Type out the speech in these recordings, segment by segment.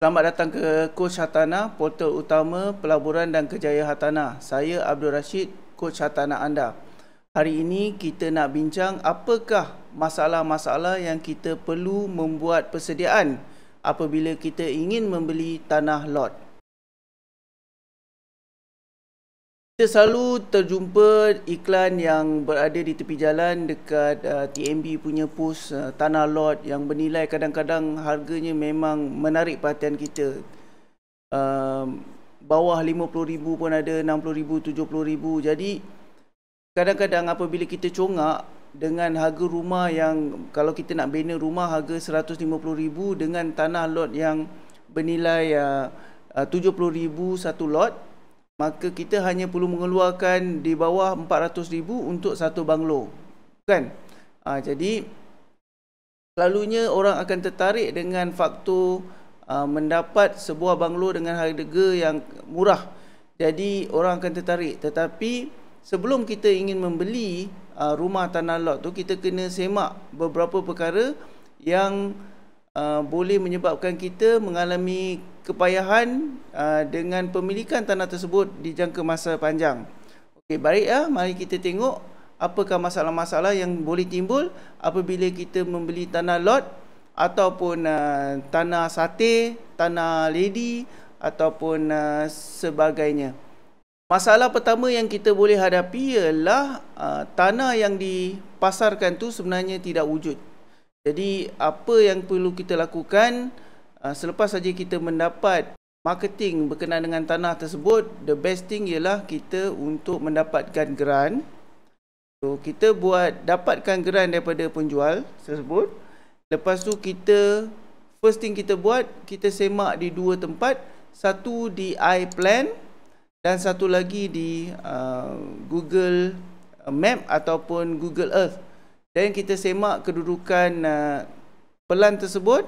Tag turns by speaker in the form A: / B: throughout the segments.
A: Selamat datang ke Coach Hatana, portal utama pelaburan dan kejayaan Hatana. Saya Abdul Rashid, Coach Hatana anda. Hari ini kita nak bincang apakah masalah-masalah yang kita perlu membuat persediaan apabila kita ingin membeli tanah lot. Kita selalu terjumpa iklan yang berada di tepi jalan dekat uh, TMB punya pos uh, tanah lot yang bernilai kadang-kadang harganya memang menarik perhatian kita. Uh, bawah RM50,000 pun ada, RM60,000, RM70,000. Jadi kadang-kadang apabila kita congak dengan harga rumah yang kalau kita nak bina rumah harga RM150,000 dengan tanah lot yang bernilai RM70,000 uh, uh, satu lot, maka kita hanya perlu mengeluarkan di bawah 400,000 untuk satu banglo. Kan? Ha, jadi selalunya orang akan tertarik dengan faktor ha, mendapat sebuah banglo dengan harga yang murah. Jadi orang akan tertarik tetapi sebelum kita ingin membeli ha, rumah tanah lot tu kita kena semak beberapa perkara yang ha, boleh menyebabkan kita mengalami kepayahan uh, dengan pemilikan tanah tersebut di jangka masa panjang. Okey, baik ya, mari kita tengok apakah masalah-masalah yang boleh timbul apabila kita membeli tanah lot ataupun uh, tanah sate, tanah lady ataupun uh, sebagainya. Masalah pertama yang kita boleh hadapi ialah uh, tanah yang dipasarkan tu sebenarnya tidak wujud. Jadi apa yang perlu kita lakukan? Ah, selepas saja kita mendapat marketing berkenaan dengan tanah tersebut the best thing ialah kita untuk mendapatkan grant so kita buat dapatkan grant daripada penjual tersebut lepas tu kita first thing kita buat kita semak di dua tempat satu di iplan dan satu lagi di uh, google map ataupun google earth dan kita semak kedudukan uh, pelan tersebut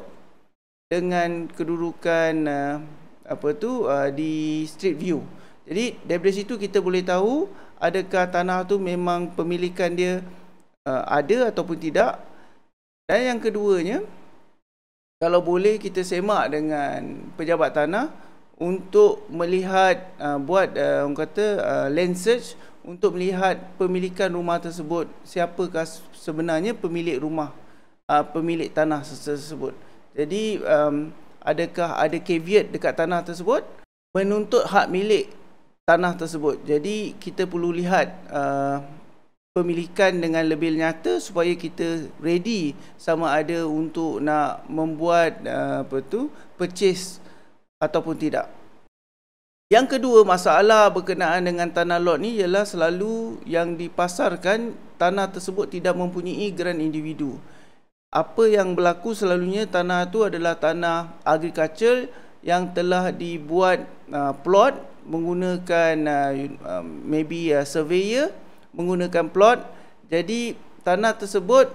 A: dengan kedudukan uh, apa tu uh, di street view. Jadi daripada situ kita boleh tahu adakah tanah tu memang pemilikan dia uh, ada ataupun tidak. Dan yang keduanya kalau boleh kita semak dengan pejabat tanah untuk melihat uh, buat uh, orang kata uh, land search untuk melihat pemilikan rumah tersebut siapakah sebenarnya pemilik rumah uh, pemilik tanah tersebut. Jadi um, adakah ada caveat dekat tanah tersebut menuntut hak milik tanah tersebut. Jadi kita perlu lihat uh, pemilikan dengan lebih nyata supaya kita ready sama ada untuk nak membuat uh, apa tu purchase ataupun tidak. Yang kedua masalah berkenaan dengan tanah lot ni ialah selalu yang dipasarkan tanah tersebut tidak mempunyai grant individu apa yang berlaku selalunya tanah tu adalah tanah agriculture yang telah dibuat uh, plot menggunakan uh, um, maybe uh, surveyor menggunakan plot jadi tanah tersebut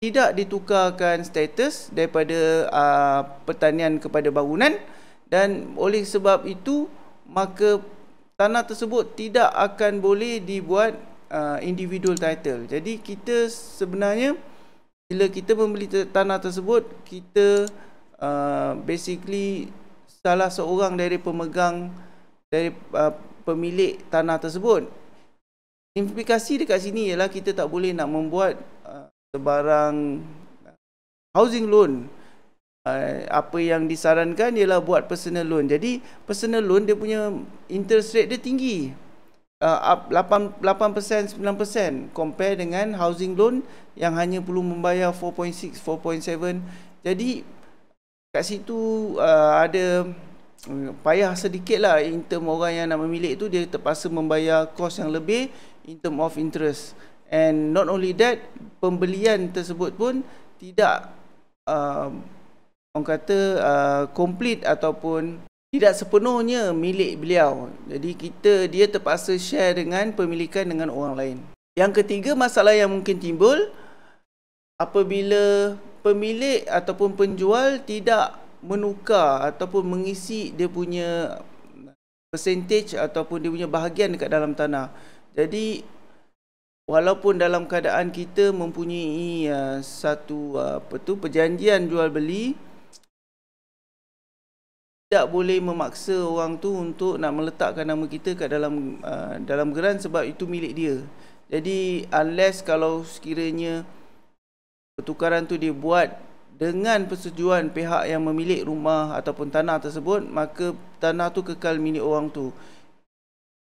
A: tidak ditukarkan status daripada uh, pertanian kepada bangunan dan oleh sebab itu maka tanah tersebut tidak akan boleh dibuat uh, individual title jadi kita sebenarnya bila kita membeli tanah tersebut kita uh, basically salah seorang dari pemegang dari uh, pemilik tanah tersebut implikasi dekat sini ialah kita tak boleh nak membuat uh, sebarang uh, housing loan uh, apa yang disarankan ialah buat personal loan jadi personal loan dia punya interest rate dia tinggi uh, 8 8% 9% compare dengan housing loan yang hanya perlu membayar 4.6 4.7 jadi kat situ uh, ada uh, payah sedikit lah in term orang yang nak memilih tu dia terpaksa membayar kos yang lebih in term of interest and not only that pembelian tersebut pun tidak uh, orang kata uh, complete ataupun tidak sepenuhnya milik beliau. Jadi kita dia terpaksa share dengan pemilikan dengan orang lain. Yang ketiga masalah yang mungkin timbul apabila pemilik ataupun penjual tidak menukar ataupun mengisi dia punya percentage ataupun dia punya bahagian dekat dalam tanah. Jadi walaupun dalam keadaan kita mempunyai uh, satu uh, apa tu perjanjian jual beli tidak boleh memaksa orang tu untuk nak meletakkan nama kita kat dalam uh, dalam geran sebab itu milik dia. Jadi unless kalau sekiranya pertukaran tu dia buat dengan persetujuan pihak yang memilik rumah ataupun tanah tersebut, maka tanah tu kekal milik orang tu.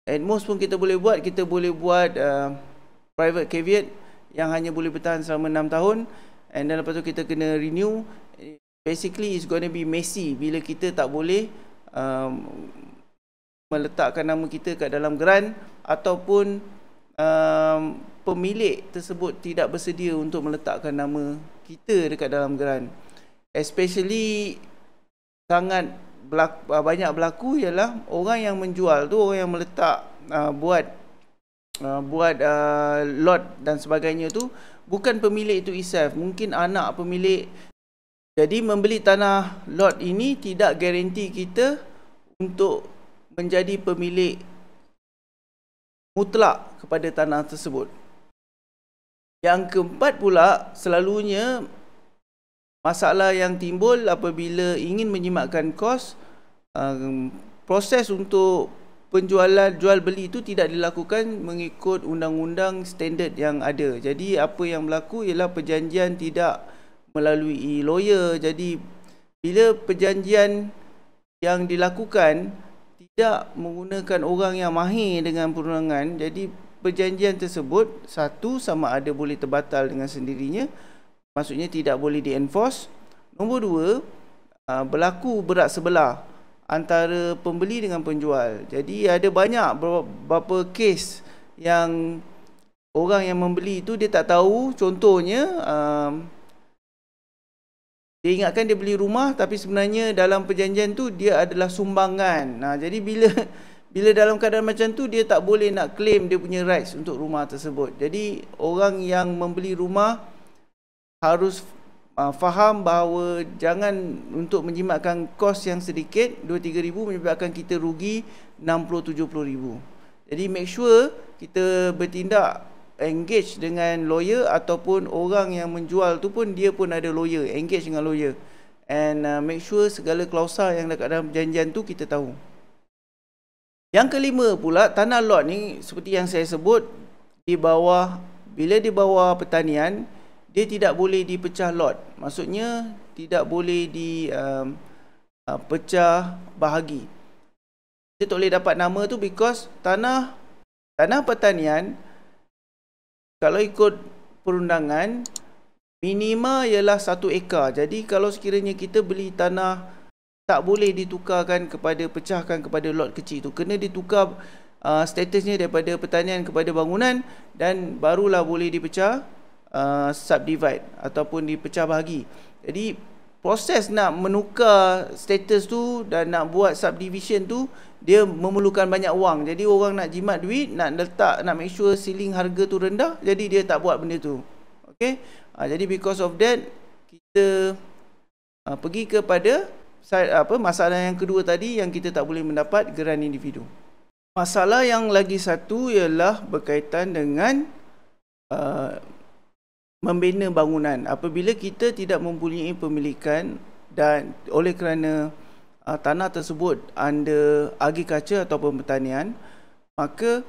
A: At most pun kita boleh buat, kita boleh buat uh, private caveat yang hanya boleh bertahan selama 6 tahun and then lepas tu kita kena renew basically it's going to be messy bila kita tak boleh um, meletakkan nama kita kat dalam grant ataupun um, pemilik tersebut tidak bersedia untuk meletakkan nama kita dekat dalam grant especially sangat berlaku, uh, banyak berlaku ialah orang yang menjual tu orang yang meletak uh, buat Uh, buat uh, lot dan sebagainya tu bukan pemilik itu itself mungkin anak pemilik jadi membeli tanah lot ini tidak garanti kita untuk menjadi pemilik mutlak kepada tanah tersebut. Yang keempat pula, selalunya masalah yang timbul apabila ingin menyimakkan kos, um, proses untuk penjualan jual beli itu tidak dilakukan mengikut undang-undang standard yang ada. Jadi apa yang berlaku ialah perjanjian tidak melalui lawyer jadi bila perjanjian yang dilakukan tidak menggunakan orang yang mahir dengan perundangan jadi perjanjian tersebut satu sama ada boleh terbatal dengan sendirinya maksudnya tidak boleh di enforce nombor dua ah, berlaku berat sebelah antara pembeli dengan penjual jadi ada banyak beberapa kes yang orang yang membeli itu dia tak tahu contohnya ah, dia ingatkan dia beli rumah tapi sebenarnya dalam perjanjian tu dia adalah sumbangan. Nah, jadi bila bila dalam keadaan macam tu dia tak boleh nak claim dia punya rights untuk rumah tersebut. Jadi orang yang membeli rumah harus uh, faham bahawa jangan untuk menjimatkan kos yang sedikit 2-3 ribu menyebabkan kita rugi 60-70 ribu. Jadi make sure kita bertindak engage dengan lawyer ataupun orang yang menjual tu pun dia pun ada lawyer engage dengan lawyer and uh, make sure segala klausa yang dekat dalam perjanjian tu kita tahu yang kelima pula tanah lot ni seperti yang saya sebut di bawah bila di bawah pertanian dia tidak boleh dipecah lot maksudnya tidak boleh di um, uh, pecah bahagi dia tak boleh dapat nama tu because tanah tanah pertanian kalau ikut perundangan minima ialah satu ekar jadi kalau sekiranya kita beli tanah tak boleh ditukarkan kepada pecahkan kepada lot kecil tu kena ditukar uh, statusnya daripada pertanian kepada bangunan dan barulah boleh dipecah uh, subdivide ataupun dipecah bahagi jadi proses nak menukar status tu dan nak buat subdivision tu dia memerlukan banyak wang jadi orang nak jimat duit nak letak nak make sure ceiling harga tu rendah jadi dia tak buat benda tu okey ah, jadi because of that kita uh, pergi kepada side, apa masalah yang kedua tadi yang kita tak boleh mendapat geran individu masalah yang lagi satu ialah berkaitan dengan uh, membina bangunan apabila kita tidak mempunyai pemilikan dan oleh kerana uh, tanah tersebut under agriculture ataupun pertanian maka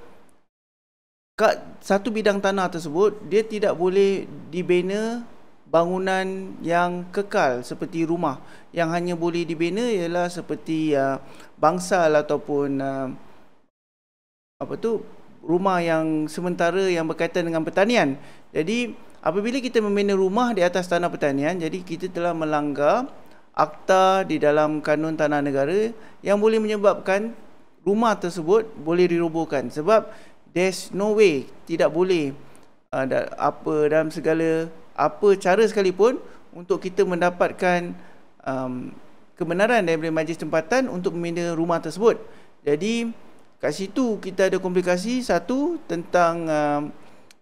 A: kat satu bidang tanah tersebut dia tidak boleh dibina bangunan yang kekal seperti rumah yang hanya boleh dibina ialah seperti uh, bangsal ataupun uh, apa tu rumah yang sementara yang berkaitan dengan pertanian jadi apabila kita membina rumah di atas tanah pertanian jadi kita telah melanggar akta di dalam kanun tanah negara yang boleh menyebabkan rumah tersebut boleh dirobohkan sebab there's no way tidak boleh uh, apa dalam segala apa cara sekalipun untuk kita mendapatkan um, kebenaran daripada majlis tempatan untuk membina rumah tersebut. Jadi kat situ kita ada komplikasi satu tentang um,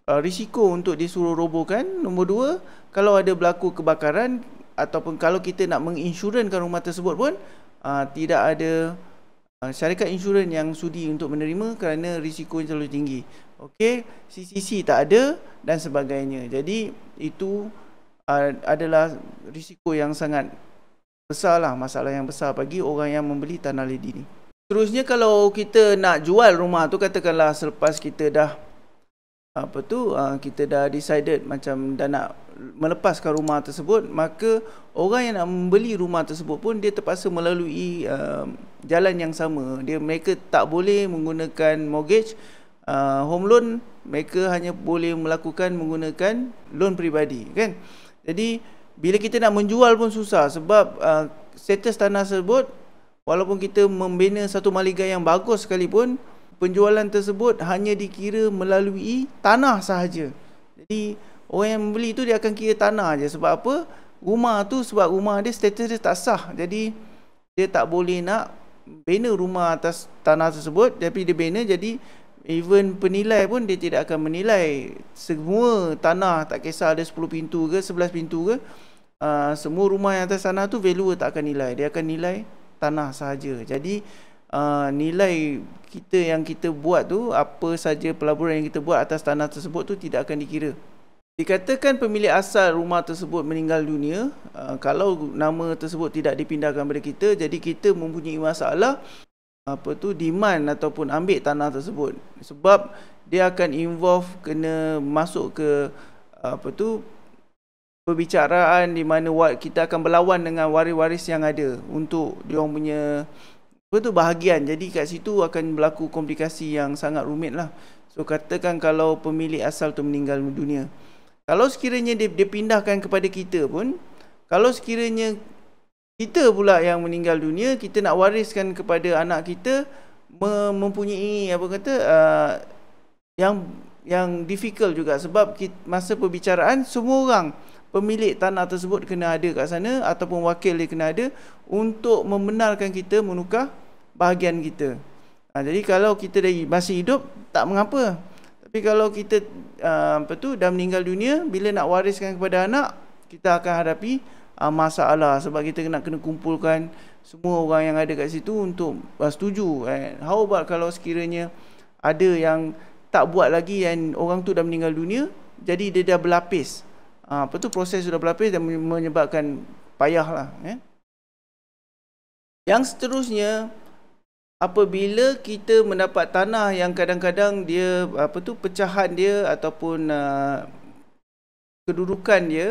A: uh, risiko untuk disuruh robohkan. Nombor dua, kalau ada berlaku kebakaran, ataupun kalau kita nak menginsurankan rumah tersebut pun uh, tidak ada uh, syarikat insurans yang sudi untuk menerima kerana risiko yang terlalu tinggi. Okey, CCC tak ada dan sebagainya. Jadi itu uh, adalah risiko yang sangat besar lah masalah yang besar bagi orang yang membeli tanah lady ni. Terusnya kalau kita nak jual rumah tu katakanlah selepas kita dah apa tu uh, kita dah decided macam dah nak melepaskan rumah tersebut maka orang yang nak membeli rumah tersebut pun dia terpaksa melalui uh, jalan yang sama dia mereka tak boleh menggunakan mortgage Uh, home loan mereka hanya boleh melakukan menggunakan loan peribadi kan jadi bila kita nak menjual pun susah sebab uh, status tanah tersebut walaupun kita membina satu maligai yang bagus sekalipun penjualan tersebut hanya dikira melalui tanah sahaja. Jadi orang yang membeli tu dia akan kira tanah aja sebab apa? Rumah tu sebab rumah dia status dia tak sah. Jadi dia tak boleh nak bina rumah atas tanah tersebut tapi dia bina jadi even penilai pun dia tidak akan menilai semua tanah tak kisah ada 10 pintu ke 11 pintu ke Uh, semua rumah yang atas tanah tu valuer tak akan nilai dia akan nilai tanah sahaja jadi uh, nilai kita yang kita buat tu apa saja pelaburan yang kita buat atas tanah tersebut tu tidak akan dikira dikatakan pemilik asal rumah tersebut meninggal dunia uh, kalau nama tersebut tidak dipindahkan kepada kita jadi kita mempunyai masalah apa tu diman ataupun ambil tanah tersebut sebab dia akan involve kena masuk ke apa tu perbicaraan di mana kita akan berlawan dengan waris-waris yang ada untuk dia punya Dua tu bahagian Jadi kat situ akan berlaku komplikasi yang sangat rumit lah So katakan kalau pemilik asal tu meninggal dunia Kalau sekiranya dia, dia pindahkan kepada kita pun Kalau sekiranya kita pula yang meninggal dunia Kita nak wariskan kepada anak kita Mempunyai apa kata uh, Yang yang difficult juga sebab kita, masa perbicaraan semua orang pemilik tanah tersebut kena ada kat sana ataupun wakil dia kena ada untuk membenarkan kita menukar bahagian kita. Ha, jadi kalau kita dari masih hidup tak mengapa. Tapi kalau kita uh, apa tu dah meninggal dunia bila nak wariskan kepada anak kita akan hadapi uh, masalah sebab kita nak kena kumpulkan semua orang yang ada kat situ untuk uh, setuju eh. how about kalau sekiranya ada yang tak buat lagi yang orang tu dah meninggal dunia jadi dia dah berlapis Ha, apa tu proses sudah berlapis dan menyebabkan payahlah ya. Yang seterusnya apabila kita mendapat tanah yang kadang-kadang dia apa tu pecahan dia ataupun uh, kedudukan dia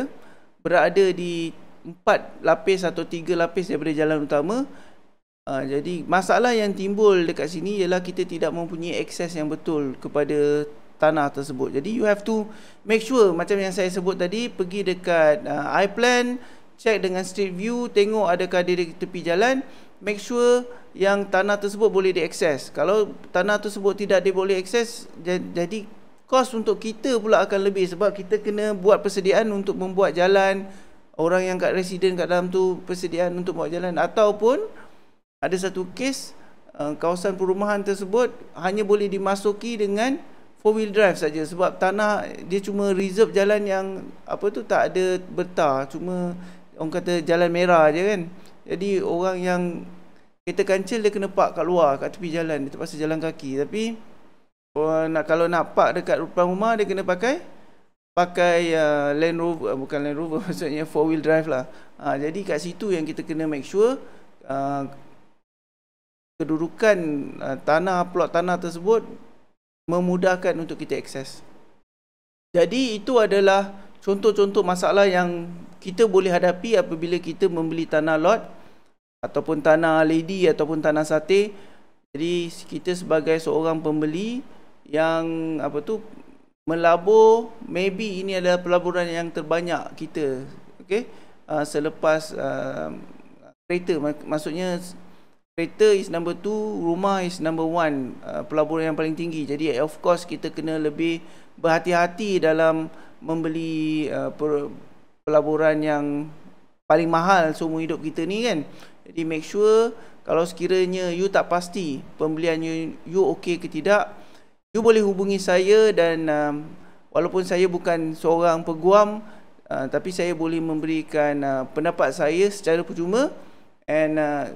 A: berada di empat lapis atau tiga lapis daripada jalan utama Uh, jadi masalah yang timbul dekat sini ialah kita tidak mempunyai akses yang betul kepada tanah tersebut. Jadi you have to make sure macam yang saya sebut tadi pergi dekat uh, iPlan, check dengan street view, tengok adakah dia di tepi jalan, make sure yang tanah tersebut boleh diakses. Kalau tanah tersebut tidak boleh akses, jadi kos untuk kita pula akan lebih sebab kita kena buat persediaan untuk membuat jalan orang yang kat resident kat dalam tu persediaan untuk buat jalan ataupun ada satu kes uh, kawasan perumahan tersebut hanya boleh dimasuki dengan four wheel drive saja sebab tanah dia cuma reserve jalan yang apa tu tak ada bertar cuma orang kata jalan merah aja kan jadi orang yang kereta kancil dia kena park kat luar kat tepi jalan dia terpaksa jalan kaki tapi nak kalau nak park dekat depan rumah dia kena pakai pakai uh, Land Rover eh, bukan Land Rover maksudnya four wheel drive lah ha, jadi kat situ yang kita kena make sure uh, kedudukan uh, tanah plot tanah tersebut memudahkan untuk kita akses. Jadi itu adalah contoh-contoh masalah yang kita boleh hadapi apabila kita membeli tanah lot ataupun tanah lady ataupun tanah sate. Jadi kita sebagai seorang pembeli yang apa tu melabur maybe ini adalah pelaburan yang terbanyak kita okey uh, ah, selepas uh, kereta mak- maksudnya Kereta is number two, rumah is number one uh, pelaburan yang paling tinggi. Jadi of course kita kena lebih berhati-hati dalam membeli uh, per, pelaburan yang paling mahal seumur hidup kita ni kan. Jadi make sure kalau sekiranya you tak pasti pembelian you, you okay ke tidak, you boleh hubungi saya dan um, walaupun saya bukan seorang peguam uh, tapi saya boleh memberikan uh, pendapat saya secara percuma and uh,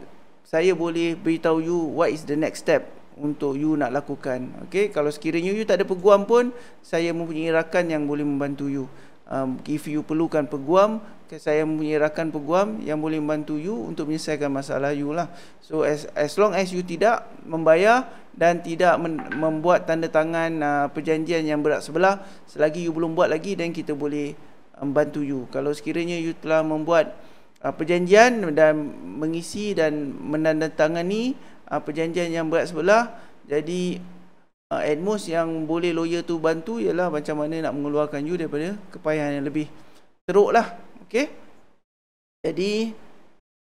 A: saya boleh beritahu you what is the next step untuk you nak lakukan. Okay, kalau sekiranya you tak ada peguam pun, saya mempunyai rakan yang boleh membantu you. Um, if you perlukan peguam, saya mempunyai rakan peguam yang boleh membantu you untuk menyelesaikan masalah you lah. So as, as long as you tidak membayar dan tidak men, membuat tanda tangan uh, perjanjian yang berat sebelah, selagi you belum buat lagi, dan kita boleh membantu um, you. Kalau sekiranya you telah membuat uh, perjanjian dan mengisi dan menandatangani uh, perjanjian yang berat sebelah jadi uh, at most yang boleh lawyer tu bantu ialah macam mana nak mengeluarkan you daripada kepayahan yang lebih teruk lah okay? jadi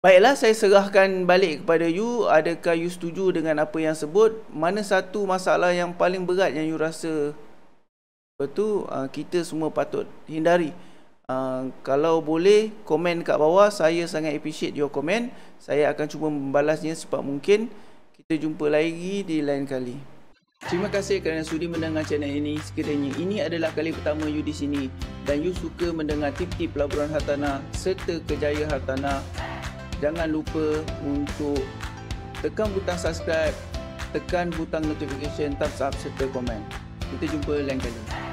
A: baiklah saya serahkan balik kepada you adakah you setuju dengan apa yang sebut mana satu masalah yang paling berat yang you rasa betul uh, kita semua patut hindari Ah, kalau boleh komen kat bawah saya sangat appreciate your comment saya akan cuba membalasnya sempat mungkin kita jumpa lagi di lain kali Terima kasih kerana sudi mendengar channel ini Sekiranya ini adalah kali pertama you di sini Dan you suka mendengar tip-tip pelaburan hartana Serta kejaya hartana Jangan lupa untuk Tekan butang subscribe Tekan butang notification Thumbs up serta komen Kita jumpa lain kali